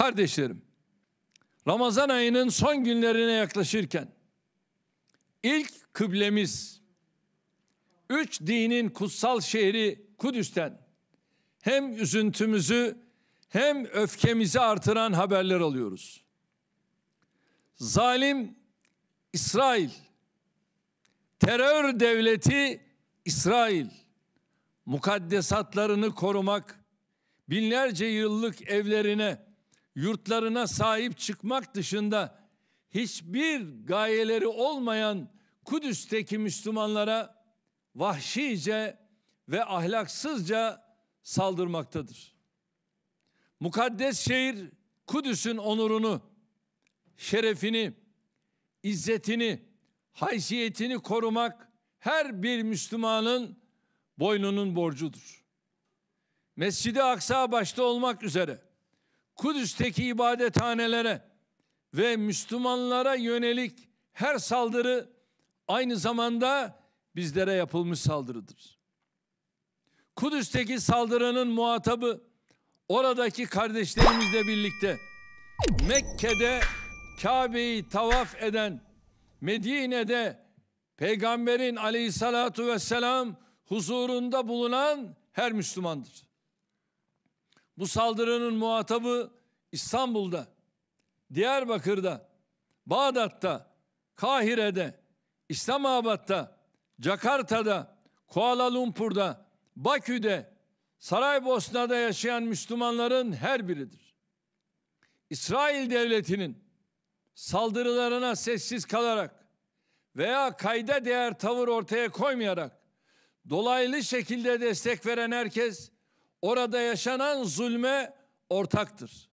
Kardeşlerim, Ramazan ayının son günlerine yaklaşırken ilk kıblemiz üç dinin kutsal şehri Kudüs'ten hem üzüntümüzü hem öfkemizi artıran haberler alıyoruz. Zalim İsrail, terör devleti İsrail, mukaddesatlarını korumak, binlerce yıllık evlerine, yurtlarına sahip çıkmak dışında hiçbir gayeleri olmayan Kudüs'teki Müslümanlara vahşice ve ahlaksızca saldırmaktadır. Mukaddes şehir Kudüs'ün onurunu, şerefini, izzetini, haysiyetini korumak her bir Müslümanın boynunun borcudur. Mescidi i Aksa başta olmak üzere Kudüs'teki ibadethanelere ve Müslümanlara yönelik her saldırı aynı zamanda bizlere yapılmış saldırıdır. Kudüs'teki saldırının muhatabı oradaki kardeşlerimizle birlikte Mekke'de Kabe'yi tavaf eden, Medine'de Peygamberin aleyhissalatu vesselam huzurunda bulunan her Müslümandır. Bu saldırının muhatabı İstanbul'da, Diyarbakır'da, Bağdat'ta, Kahire'de, İslamabad'da, Jakarta'da, Kuala Lumpur'da, Bakü'de, Saraybosna'da yaşayan Müslümanların her biridir. İsrail devletinin saldırılarına sessiz kalarak veya kayda değer tavır ortaya koymayarak dolaylı şekilde destek veren herkes orada yaşanan zulme ortaktır.